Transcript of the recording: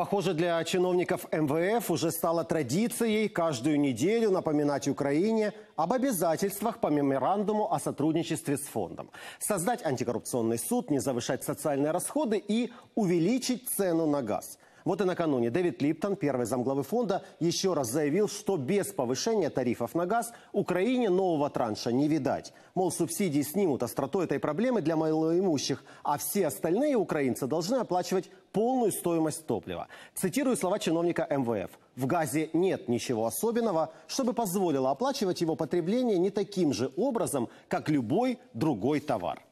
Похоже, для чиновников МВФ уже стало традицией каждую неделю напоминать Украине об обязательствах по меморандуму о сотрудничестве с фондом. Создать антикоррупционный суд, не завышать социальные расходы и увеличить цену на газ – вот и накануне Дэвид Липтон, первый замглавы фонда, еще раз заявил, что без повышения тарифов на газ Украине нового транша не видать. Мол, субсидии снимут остроту этой проблемы для малоимущих, а все остальные украинцы должны оплачивать полную стоимость топлива. Цитирую слова чиновника МВФ. В газе нет ничего особенного, чтобы позволило оплачивать его потребление не таким же образом, как любой другой товар.